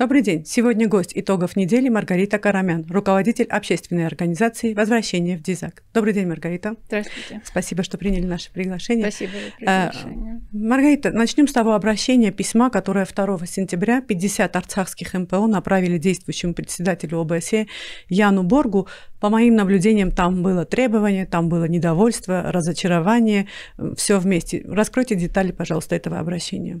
Добрый день. Сегодня гость итогов недели Маргарита Карамян, руководитель общественной организации «Возвращение в Дизак». Добрый день, Маргарита. Здравствуйте. Спасибо, что приняли наше приглашение. Спасибо за а, приглашение. Маргарита, начнем с того обращения письма, которое 2 сентября 50 арцахских МПО направили действующему председателю ОБСЕ Яну Боргу. По моим наблюдениям, там было требование, там было недовольство, разочарование, все вместе. Раскройте детали, пожалуйста, этого обращения.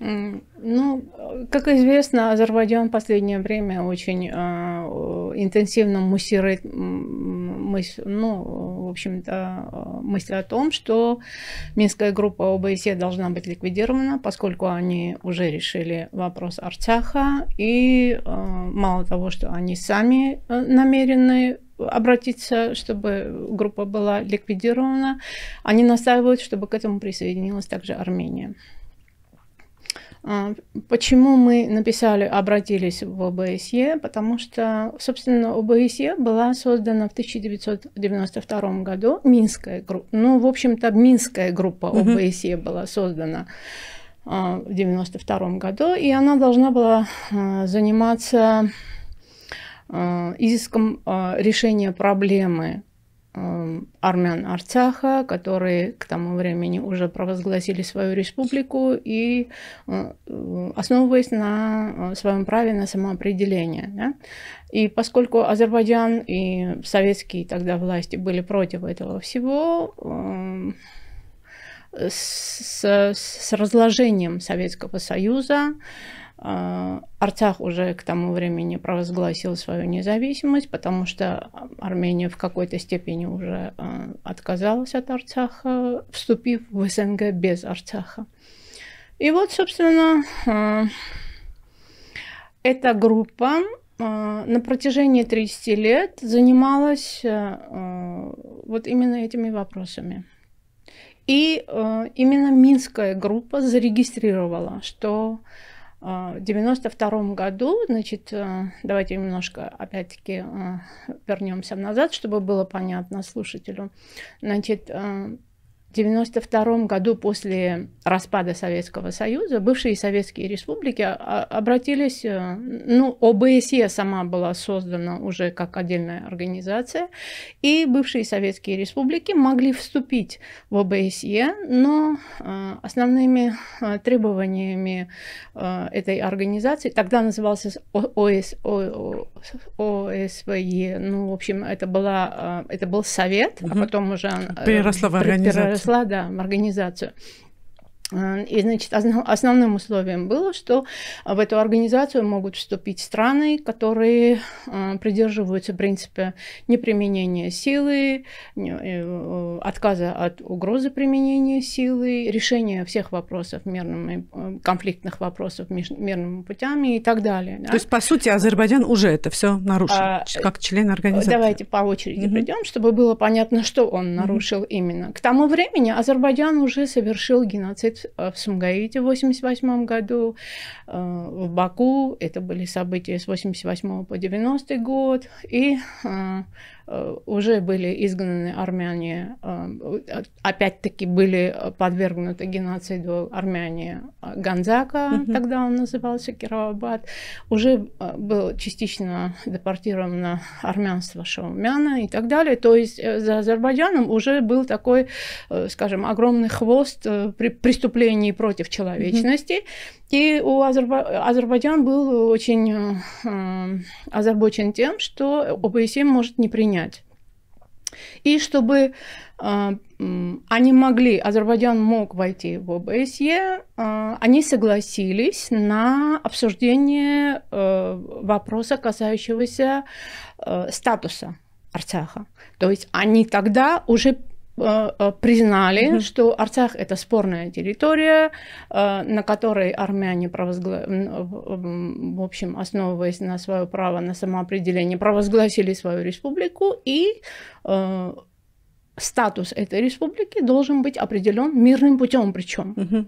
Ну, как известно, Азербайджан в последнее время очень а, э, интенсивно муссирует мысль, ну, в общем-то, а, мысль о том, что Минская группа ОБСЕ должна быть ликвидирована, поскольку они уже решили вопрос Арцаха, и э, мало того, что они сами э, намерены обратиться, чтобы группа была ликвидирована, они настаивают, чтобы к этому присоединилась также Армения. А, почему мы написали, обратились в ОБСЕ? Потому что, собственно, ОБСЕ была создана в 1992 году, Минская группа, ну, в общем-то, Минская группа ОБСЕ угу. была создана а, в 1992 году, и она должна была а, заниматься изыском решения проблемы Эм, армян Арцаха, которые к тому времени уже провозгласили свою республику и э, основываясь на э, своем праве на самоопределение. Да? И поскольку Азербайджан и советские тогда власти были против этого всего, эм, с, с разложением Советского Союза а, Арцах уже к тому времени провозгласил свою независимость, потому что Армения в какой-то степени уже а, отказалась от Арцаха, вступив в СНГ без Арцаха. И вот, собственно, а, эта группа на протяжении 30 лет занималась вот именно этими вопросами. И именно Минская группа зарегистрировала, что 1992 а, году, значит, а, давайте немножко опять-таки а, вернемся назад, чтобы было понятно слушателю. Значит, 1992 году после распада Советского Союза бывшие советские республики а, обратились, э, ну, ОБСЕ сама была создана уже как отдельная организация, и бывшие советские республики могли вступить в ОБСЕ, но э, основными э, требованиями этой организации, тогда назывался ОС, ОСВЕ, ну, в общем, это, была, это был совет, а потом уже... Переросла в организацию Подросла, да, организацию. Э, и, значит, основным условием было, что в эту организацию могут вступить страны, которые э, придерживаются принципа неприменения силы, э, отказа от угрозы применения силы, решения всех вопросов мирными, конфликтных вопросов мирными путями и так далее. Да? То есть, по сути, Азербайджан уже это все нарушил, а, как член организации. Давайте по очереди угу. придем, чтобы было понятно, что он нарушил угу. именно. К тому времени Азербайджан уже совершил геноцид Э, в Сумгаите в 88 году, э, в Баку, это были события с 88 по 90 год, и э, Э, уже были изгнаны армяне, э, а, опять-таки были подвергнуты геноциду армяне э, Ганзака, угу. тогда он назывался Кировабад, уже был частично депортировано армянство Шаумяна и так далее. То есть за Азербайджаном уже был такой, скажем, огромный хвост преступлений против человечности. Угу. И у Азерба... Азербайджан был очень э, э, озабочен тем, что ОБСЕ может не принять. И чтобы э, они могли, Азербайджан мог войти в ОБСЕ, э, они согласились на обсуждение э, вопроса, касающегося э, статуса Арцаха. То есть они тогда уже Э, э, признали, угу. что Арцах это спорная территория, э, на которой армяне, провозгла... в общем, основываясь на свое право на самоопределение, провозгласили свою республику и статус этой республики должен быть определен мирным путем причем. Угу.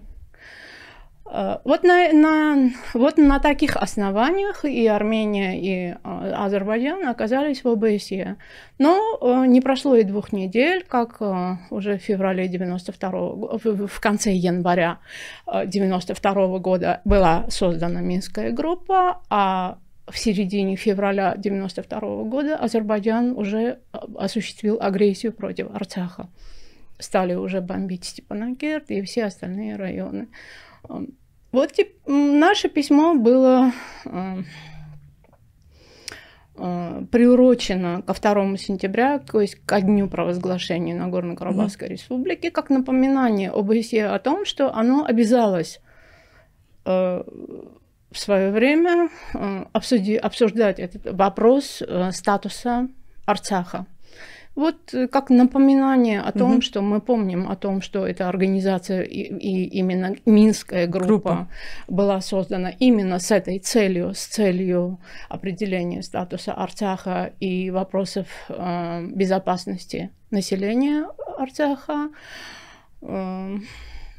Э, вот на, на, вот на таких основаниях и Армения, и э, Азербайджан оказались в ОБСЕ. Но э, не прошло и двух недель, как уже в феврале 92 в конце января 92 года была создана Минская группа, а в середине февраля 92 года Азербайджан уже осуществил агрессию против Арцаха. Стали уже бомбить Степанакерт и все остальные районы. Эм, вот наше письмо было эм, э, приурочено ко 2 сентября, то есть ко дню провозглашения Нагорно-Карабахской mm. республики, как напоминание ОБСЕ о том, что оно обязалось э, в свое время э, обсуди, обсуждать этот вопрос э, статуса Арцаха. Вот э, как напоминание о том, угу. что мы помним о том, что эта организация и, и именно Минская группа, группа была создана именно с этой целью, с целью определения статуса Арцаха и вопросов э, безопасности населения Арцаха. Э,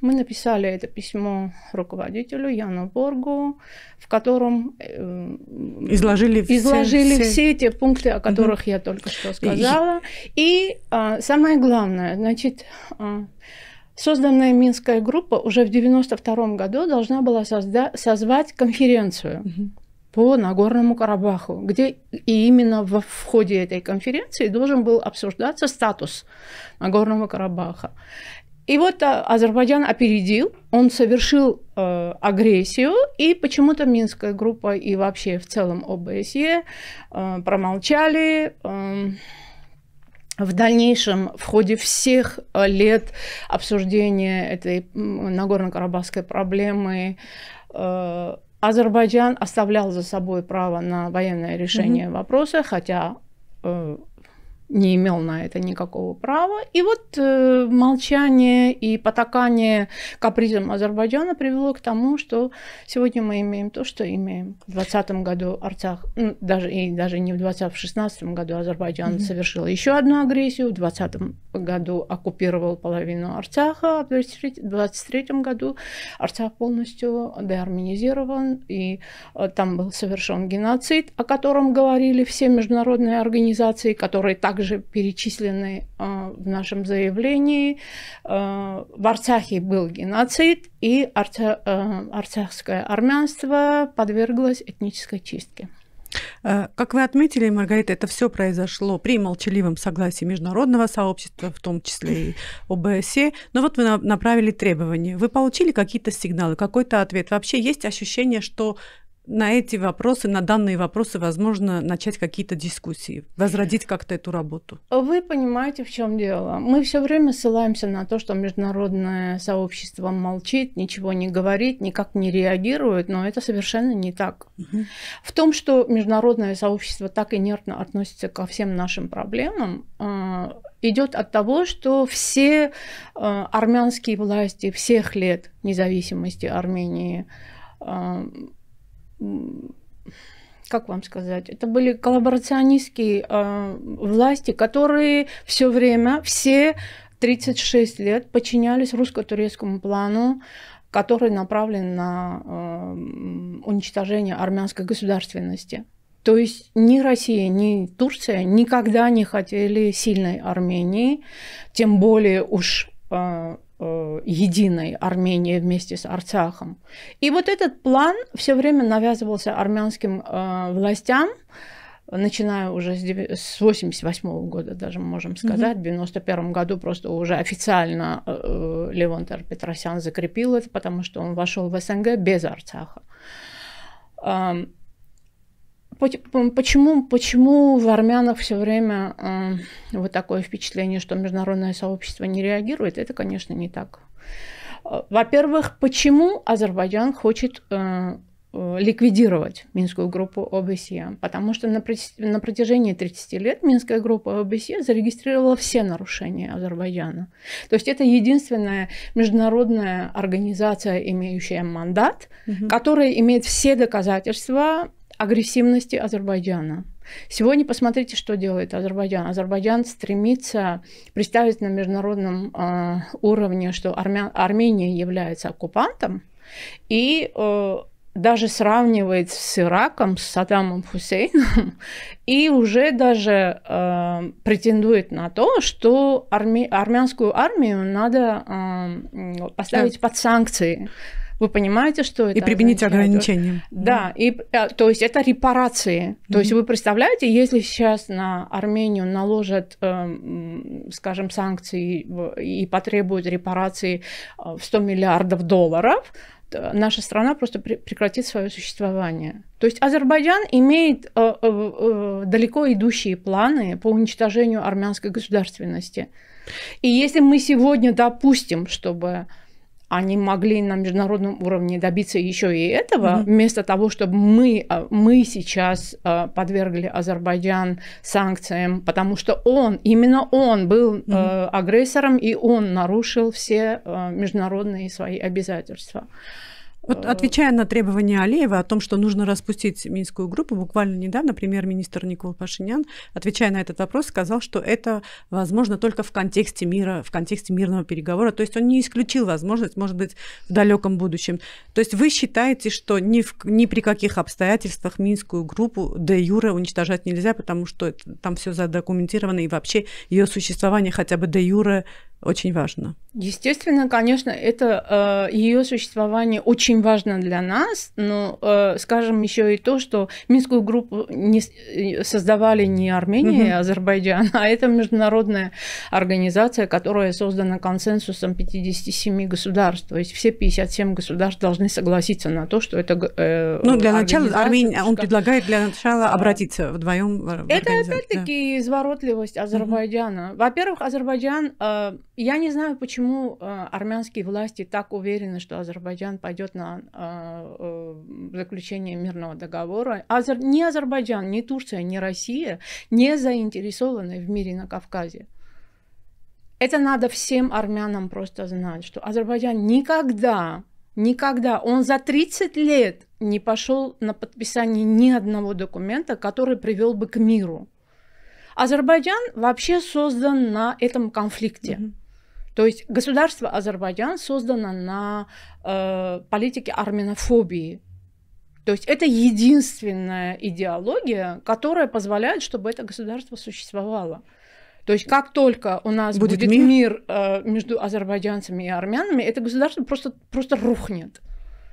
мы написали это письмо руководителю Яну Боргу, в котором э, изложили, изложили все, все те пункты, о которых угу. я только что сказала. И э, самое главное, значит, э, созданная Минская группа уже в 1992 году должна была созда- созвать конференцию. Угу по Нагорному Карабаху, где и именно в, в ходе этой конференции должен был обсуждаться статус Нагорного Карабаха. И вот а, Азербайджан опередил, он совершил э, агрессию, и почему-то Минская группа и вообще в целом ОБСЕ э, промолчали. Э, в дальнейшем, в ходе всех э, лет обсуждения этой Нагорно-Карабахской проблемы, э, Азербайджан оставлял за собой право на военное решение mm-hmm. вопроса, хотя э, не имел на это никакого права. И вот э, молчание и потакание капризам Азербайджана привело к тому, что сегодня мы имеем то, что имеем. В 2020 году Арцах, даже, и даже не в 2020, в 2016 году Азербайджан mm-hmm. совершил еще одну агрессию, в 2020 году оккупировал половину Арцаха, а в 2023 году Арцах полностью деарменизирован, и э, там был совершен геноцид, о котором говорили все международные организации, которые также также перечислены а, в нашем заявлении. А, в Арцахе был геноцид, и а, арцахское армянство подверглось этнической чистке. Как вы отметили, Маргарита, это все произошло при молчаливом согласии международного сообщества, в том числе и ОБСЕ. Но вот вы направили требования. Вы получили какие-то сигналы, какой-то ответ? Вообще есть ощущение, что на эти вопросы, на данные вопросы, возможно, начать какие-то дискуссии, возродить как-то эту работу? Вы понимаете, в чем дело. Мы все время ссылаемся на то, что международное сообщество молчит, ничего не говорит, никак не реагирует, но это совершенно не так. Угу. В том, что международное сообщество так инертно относится ко всем нашим проблемам, э, идет от того, что все э, армянские власти всех лет независимости Армении э, как вам сказать, это были коллаборационистские э, власти, которые все время, все 36 лет подчинялись русско-турецкому плану, который направлен на э, уничтожение армянской государственности. То есть ни Россия, ни Турция никогда не хотели сильной Армении, тем более уж э, Э, единой Армении вместе с Арцахом. И вот этот план все время навязывался армянским э, властям, начиная уже с 88 -го года, даже можем сказать, mm-hmm. в 91 году просто уже официально э, э Левонтер Петросян закрепил это, потому что он вошел в СНГ без Арцаха. Почему, почему в армянах все время э, вот такое впечатление, что международное сообщество не реагирует? Это, конечно, не так. Э, во-первых, почему Азербайджан хочет э, э ликвидировать Минскую группу ОБСЕ, э? потому что на, на протяжении 30 лет Минская группа ОБСЕ зарегистрировала все нарушения Азербайджана. То есть это единственная международная организация, имеющая мандат, угу. которая имеет все доказательства агрессивности Азербайджана. Сегодня посмотрите, что делает Азербайджан. Азербайджан стремится представить на международном э, уровне, что Армя... Армения является оккупантом, и э, даже сравнивает с Ираком, с Саддамом Хусейном, и уже даже э, претендует на то, что арми... армянскую армию надо э, поставить да. под санкции. Вы понимаете, что это? И применить ограничения. Да, и, э, то есть это репарации. То mm-hmm. есть вы представляете, если сейчас на Армению наложат, э, скажем, санкции и потребуют репарации э, в 100 миллиардов долларов, наша страна просто прекратит свое существование. То есть Азербайджан имеет далеко идущие планы по уничтожению армянской государственности. И если мы сегодня допустим, чтобы они могли на международном уровне добиться еще и этого, mm-hmm. вместо того, чтобы мы, а, мы сейчас а, подвергли Азербайджан санкциям, потому что он, именно он был mm-hmm. агрессором, и он нарушил все э, международные свои обязательства. Вот, а. отвечая на требования Алиева о том, что нужно распустить Минскую группу, буквально недавно премьер-министр Никол Пашинян, отвечая на этот вопрос, сказал, что это возможно только в контексте мира, в контексте мирного переговора. То есть он не исключил возможность, может быть, в далеком будущем. То есть вы считаете, что ни, в, ни при каких обстоятельствах Минскую группу де юре уничтожать нельзя, потому что это, там все задокументировано, и вообще ее существование хотя бы де юре очень важно. Естественно, конечно, это э, ее существование очень важно для нас, но, э, скажем, еще и то, что Минскую группу не, э, создавали не Армения и а Азербайджан, а это международная организация, которая создана консенсусом 57 государств. То есть все 57 государств должны согласиться на то, что это... Э, ну, для начала Армения, он предлагает для начала обратиться вдвоем. Это опять-таки да. изворотливость Азербайджана. Угу. Во-первых, Азербайджан... Э, я не знаю, почему э, армянские власти так уверены, что Азербайджан пойдет на э, э, заключение мирного договора. Азер... Ни Азербайджан, ни Турция, ни Россия не заинтересованы в мире на Кавказе. Это надо всем армянам просто знать, что Азербайджан никогда, никогда, он за 30 лет не пошел на подписание ни одного документа, который привел бы к миру. Азербайджан вообще создан на этом конфликте. Mm-hmm. То есть государство Азербайджан создано на э, политике арменофобии. То есть это единственная идеология, которая позволяет, чтобы это государство существовало. То есть как только у нас будет, будет мир, мир э, между азербайджанцами и армянами, это государство просто, просто рухнет.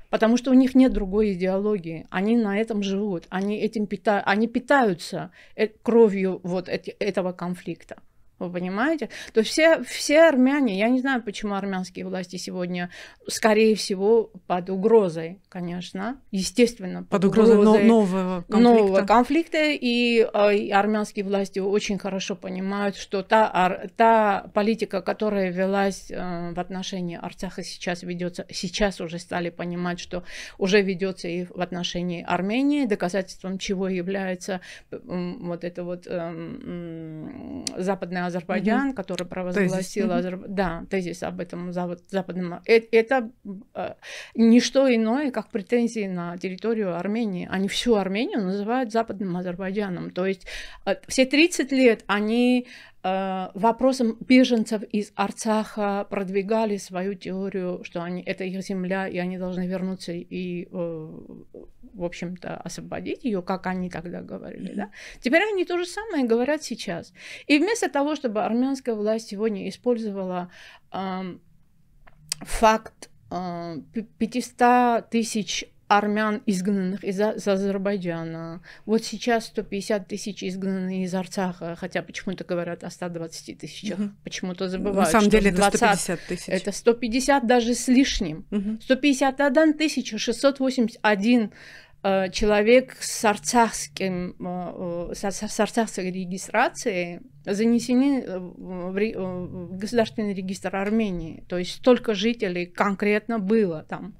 Потому что у них нет другой идеологии. Они на этом живут. Они, этим пита... они питаются э, кровью вот эти, этого конфликта. Вы понимаете? То есть все, все армяне, я не знаю, почему армянские власти сегодня, скорее всего, под угрозой, конечно, естественно. Под, под угрозой, угрозой нового конфликта. Нового конфликта, и, а, и армянские власти очень хорошо понимают, что та, ар, та политика, которая велась э, в отношении Арцаха, сейчас ведется, сейчас уже стали понимать, что уже ведется и в отношении Армении, доказательством чего является вот это вот эм, западная Азербайджан, угу. который провозгласил Азерб. да, тезис об этом западном. Э, это э, не что иное, как претензии на территорию Армении. Они всю Армению называют западным Азербайджаном. То есть э, все 30 лет они Э, вопросом беженцев из Арцаха продвигали свою теорию, что они, это их земля, и они должны вернуться и, э, в общем-то, освободить ее, как они тогда говорили. Да? Теперь они то же самое говорят сейчас. И вместо того, чтобы армянская власть сегодня использовала э, факт э, 500 тысяч армян, изгнанных из, а-, из Азербайджана. Вот сейчас 150 тысяч изгнанных из Арцаха, хотя почему-то говорят о 120 тысячах, угу. почему-то забывают. На самом деле это 150 тысяч. Это 150 даже с лишним. Угу. 151 тысяча 681 э, человек с, арцахским, э, э с, арцахской регистрацией занесены э, в, государственный регистр Армении. То есть столько жителей конкретно было там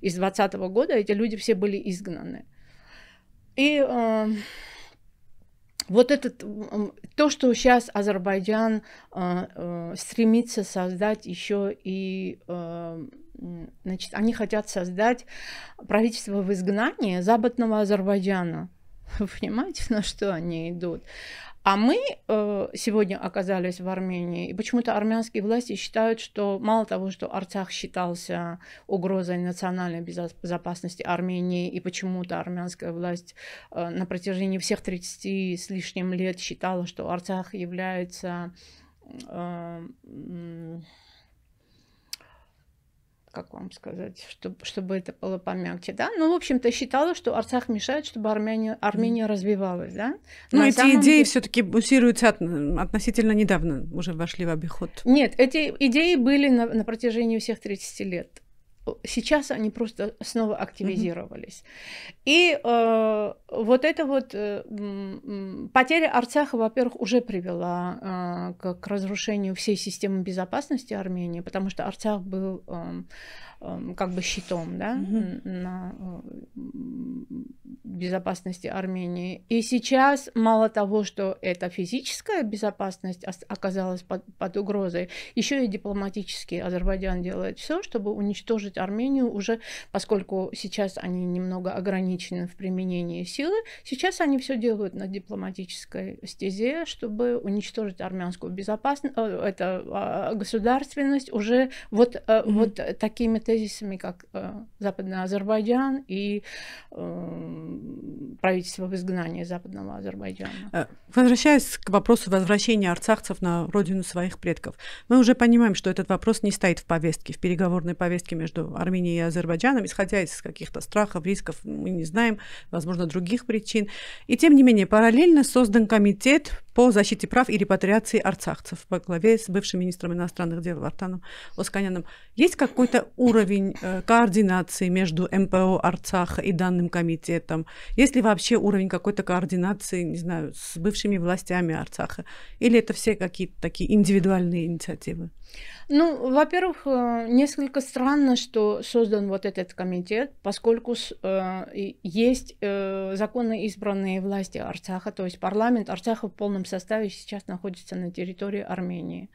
из 2020 года, эти люди все были изгнаны. И э, вот этот, то, что сейчас Азербайджан э, э, стремится создать еще и, э, значит, они хотят создать правительство в изгнании западного Азербайджана. Вы понимаете, на что они идут? А мы э, сегодня оказались в Армении, и почему-то армянские власти считают, что мало того, что Арцах считался угрозой национальной безопасности Армении, и почему-то армянская власть э, на протяжении всех 30 с лишним лет считала, что Арцах является... Э, как вам сказать, чтобы, чтобы это было помягче, да. Ну, в общем-то, считала, что Арцах мешает, чтобы Армения, Армения развивалась, да. Но, ну, Но эти идеи деле... все-таки бусируются от, относительно недавно, уже вошли в обиход. Нет, эти идеи были на, на протяжении всех 30 лет сейчас они просто снова активизировались. Mm-hmm. И э, вот это вот э, потеря Арцаха, во-первых, уже привела э, к, к разрушению всей системы безопасности Армении, потому что Арцах был э, как бы щитом да, mm-hmm. на э, безопасности Армении. И сейчас мало того, что эта физическая безопасность оказалась под, под угрозой, еще и дипломатически Азербайджан делает все, чтобы уничтожить поддерживать Армению уже, поскольку сейчас они немного ограничены в применении силы, сейчас они все делают на дипломатической стезе, чтобы уничтожить армянскую безопасность, э, это а, государственность уже вот, mm-hmm. вот такими тезисами, как э, Западный Азербайджан и правительство в изгнании Западного Азербайджана. Возвращаясь к вопросу возвращения арцахцев на родину своих предков, мы уже понимаем, что этот вопрос не стоит в повестке, в переговорной повестке между Армении и Азербайджаном, исходя из каких-то страхов, рисков, мы не знаем, возможно, других причин. И тем не менее, параллельно создан комитет по защите прав и репатриации арцахцев по главе с бывшим министром иностранных дел Вартаном Осканяном. Есть какой-то уровень э, координации между МПО Арцаха и данным комитетом? Есть ли вообще уровень какой-то координации, не знаю, с бывшими властями Арцаха? Или это все какие-то такие индивидуальные инициативы? Ну, во-первых, э, несколько странно, что что создан вот этот комитет, поскольку э, есть э, законно избранные власти Арцаха, то есть парламент Арцаха в полном составе сейчас находится на территории Армении.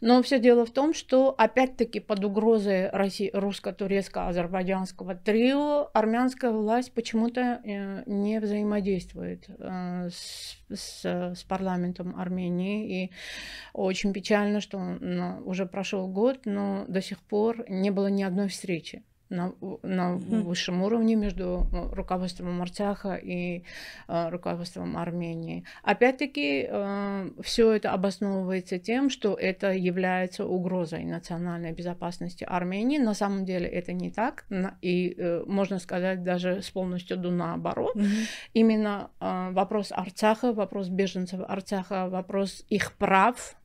Но все дело в том, что опять-таки под угрозой русско-турецко-азербайджанского трио армянская власть почему-то э, не взаимодействует э, с, с, с парламентом Армении. И очень печально, что ну, уже прошел год, но до сих пор не было ни одной очной встрече на, на mm-hmm. высшем уровне между э, руководством Мартяха и э, руководством Армении. Опять-таки, э, все это обосновывается тем, что это является угрозой национальной безопасности Армении. На самом деле это не так, и э, можно сказать даже с полностью наоборот. Mm-hmm. Именно э, вопрос Арцаха, вопрос беженцев Арцаха, вопрос их прав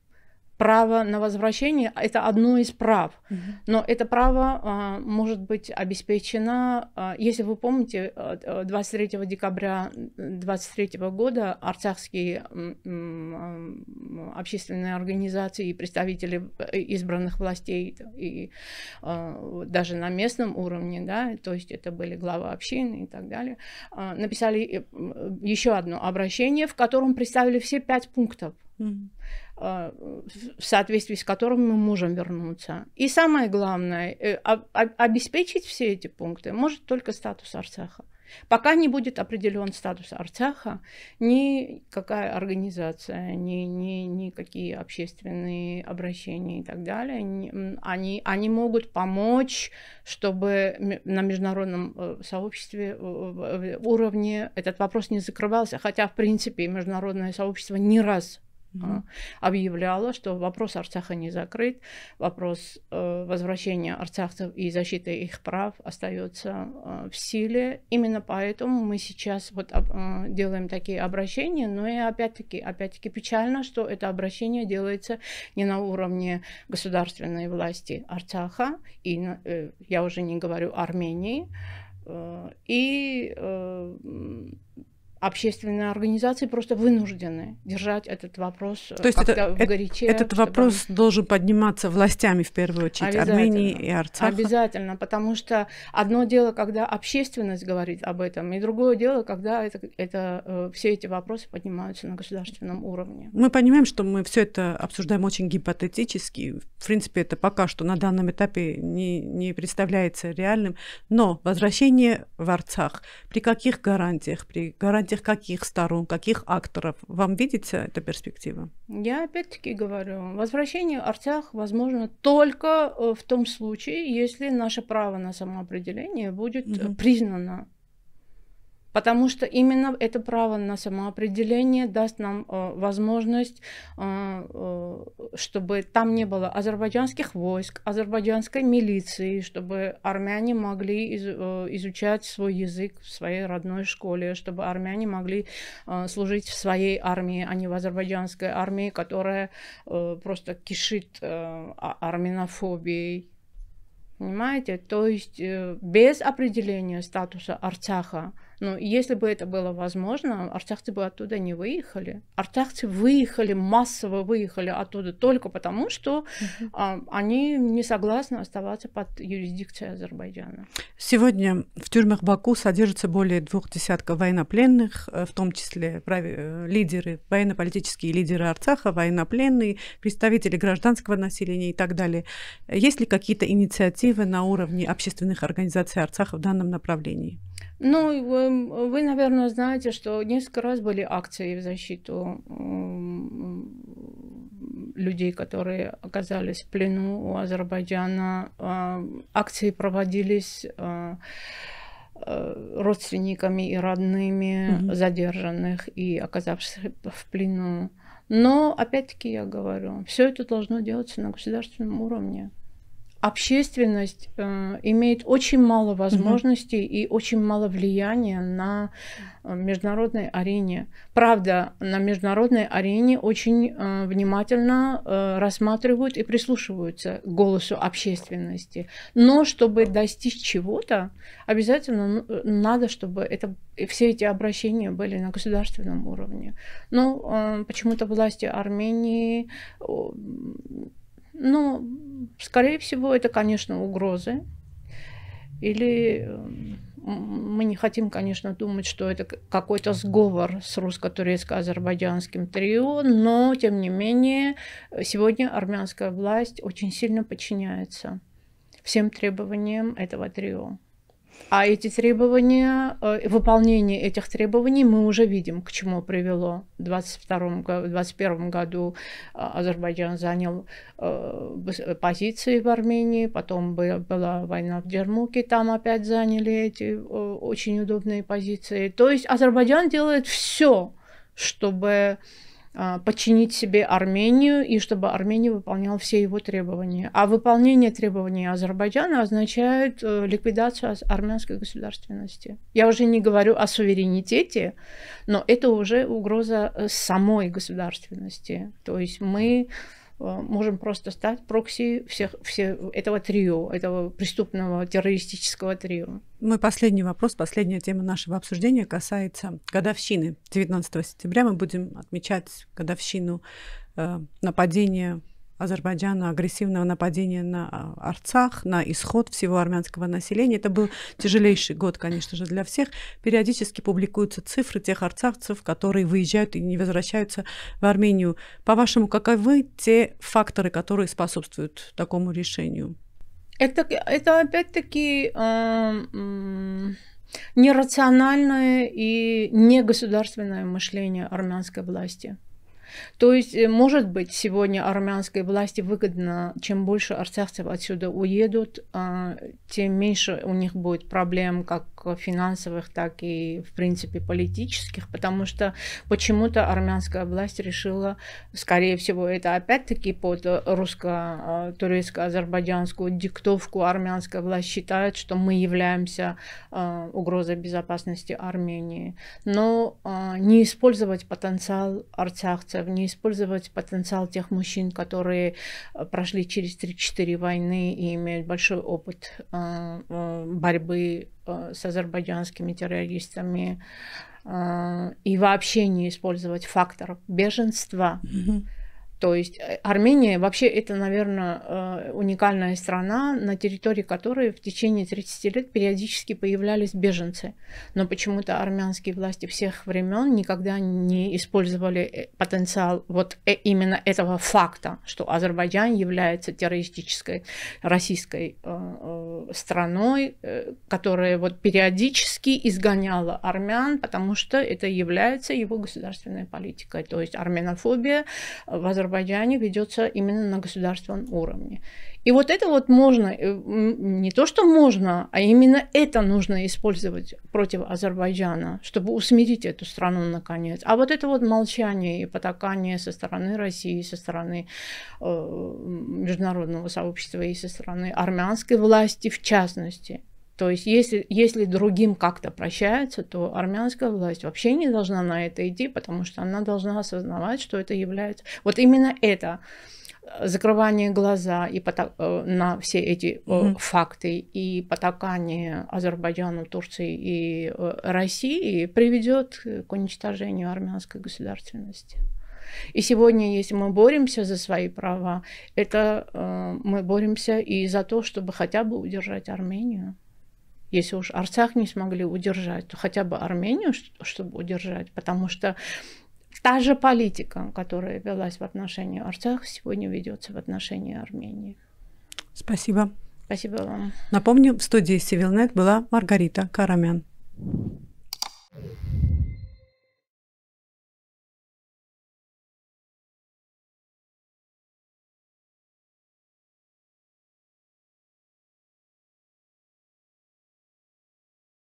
право на возвращение – это одно из прав. Угу. Но это право а, может быть обеспечено, а, если вы помните, 23 а, а, декабря 23 года арцахские общественные организации и представители э, избранных властей и а, даже на местном уровне, да, то есть это были главы общины и так далее, а, написали э, еще одно обращение, в котором представили все пять пунктов. Угу в соответствии с которым мы можем вернуться. И самое главное, э, а, а, обеспечить все эти пункты может только статус Арцаха. Пока не будет определен статус Арцаха, никакая организация, ни, ни, никакие общественные обращения и так далее, они, они могут помочь, чтобы на международном э, сообществе уровне этот вопрос не закрывался. Хотя, в принципе, международное сообщество не раз а, объявляла, что вопрос Арцаха не закрыт, вопрос э, возвращения арцахцев и защиты их прав остается э, в силе. Именно поэтому мы сейчас вот э, делаем такие обращения, но и опять-таки, опять-таки печально, что это обращение делается не на уровне государственной власти Арцаха, и э, я уже не говорю Армении, э, и э, общественные организации просто вынуждены держать этот вопрос То есть это, в э, горячее. Этот чтобы... вопрос должен подниматься властями в первую очередь Армении и Арцаха. Обязательно, потому что одно дело, когда общественность говорит об этом, и другое дело, когда это, это, э, все эти вопросы поднимаются на государственном уровне. Мы понимаем, что мы все это обсуждаем очень гипотетически. В принципе, это пока что на данном этапе не, не представляется реальным. Но возвращение в Арцах при каких гарантиях? При гарантиях этих каких сторон, каких акторов? Вам видится эта перспектива? Я опять-таки говорю, возвращение Артях возможно только э, в том случае, если наше право на самоопределение будет угу. признано Потому что именно это право на самоопределение даст нам э, возможность, э, э, чтобы там не было азербайджанских войск, азербайджанской милиции, чтобы армяне могли из, э, изучать свой язык в своей родной школе, чтобы армяне могли э, служить в своей армии, а не в азербайджанской армии, которая э, просто кишит э, а, армянофобией. Понимаете? То есть э, без определения статуса Арцаха но ну, если бы это было возможно, артяхты бы оттуда не выехали. Артяхты выехали, массово выехали оттуда только потому, что mm-hmm. а, они не согласны оставаться под юрисдикцией Азербайджана. Сегодня в тюрьмах Баку содержится более двух десятков военнопленных, э, в том числе э, лидеры, военно-политические лидеры Арцаха, военнопленные, представители гражданского населения и так далее. Есть ли какие-то инициативы на уровне общественных организаций Арцаха в данном направлении? Ну, вы, э, вы, наверное, знаете, что несколько раз были акции в защиту людей, которые оказались в плену у Азербайджана. А, акции проводились э, э, родственниками и родными угу. задержанных и оказавшихся в плену. Но, опять-таки, я говорю, все это должно делаться на государственном уровне общественность э, имеет очень мало возможностей mm-hmm. и очень мало влияния на э, международной арене. Правда, на международной арене очень э, внимательно э, рассматривают и прислушиваются к голосу общественности. Но чтобы достичь чего-то, обязательно ну, э, надо, чтобы это, э, все эти обращения были на государственном уровне. Но ну, э, почему-то власти Армении но, ну, скорее всего, это, конечно, угрозы. Или мы не хотим, конечно, думать, что это какой-то сговор с русско-турецко-азербайджанским трио, но, тем не менее, сегодня армянская власть очень сильно подчиняется всем требованиям этого трио. А эти требования, э, выполнение этих требований мы уже видим, к чему привело. В 2021 году э, Азербайджан занял э, позиции в Армении, потом была война в Дермуке, там опять заняли эти очень удобные позиции. То есть Азербайджан делает все, чтобы а, подчинить себе Армению и чтобы Армения выполняла все его требования. А выполнение требований Азербайджана означает э, ликвидацию армянской государственности. Я уже не говорю о суверенитете, но это уже угроза э, самой государственности. То есть мы Э, можем просто стать прокси всех, все, этого трио, этого преступного террористического трио. Мой ну последний вопрос, последняя тема нашего обсуждения касается годовщины. 19 сентября мы будем отмечать годовщину э, нападения Азербайджана агрессивного нападения на а, Арцах, на исход всего армянского населения. Это был тяжелейший год, конечно же, для всех. Периодически публикуются цифры тех арцахцев, которые выезжают и не возвращаются в Армению. По-вашему, каковы те факторы, которые способствуют такому решению? Это, это опять-таки э, нерациональное и негосударственное мышление армянской власти. То есть, э, может быть, сегодня армянской власти выгодно, чем больше арцахцев отсюда уедут, а, тем меньше у них будет проблем как финансовых, так и, в принципе, политических, потому что почему-то армянская власть решила, скорее всего, это опять-таки под русско-турецко-азербайджанскую диктовку армянская власть считает, что мы являемся а, угрозой безопасности Армении. Но а, не использовать потенциал арцахцев Э, не использовать потенциал тех мужчин, которые э, прошли через 3-4 войны и имеют большой опыт э, борьбы с азербайджанскими террористами и вообще не использовать фактор беженства. Mm-hmm то есть э, Армения вообще это, наверное, э, уникальная страна, на территории которой в течение 30 лет периодически появлялись беженцы. Но почему-то армянские власти всех времен никогда не использовали э, потенциал вот именно этого факта, что Азербайджан является террористической российской страной, которая вот периодически изгоняла армян, потому что это является его государственной политикой. То есть армянофобия в Азербайджане Азербайджане ведется именно на государственном уровне. И вот это вот можно, э, не то что можно, а именно это нужно использовать против Азербайджана, чтобы усмирить эту страну наконец. А вот это вот молчание и потакание со стороны России, со стороны э, международного сообщества и со стороны армянской власти в частности – то есть если, если другим как-то прощается, то армянская власть вообще не должна на это идти, потому что она должна осознавать, что это является... Вот именно это э, закрывание глаза и поток... Э, на все эти mm-hmm. факты и потакание Азербайджану, Турции и России приведет к уничтожению армянской государственности. И сегодня, если мы боремся за свои права, это э, мы боремся и за то, чтобы хотя бы удержать Армению. Если уж Арцах не смогли удержать, то хотя бы Армению, чтобы удержать, потому что та же политика, которая велась в отношении Арцаха, сегодня ведется в отношении Армении. Спасибо. Спасибо вам. Напомню, в студии Сивилнет была Маргарита Карамян.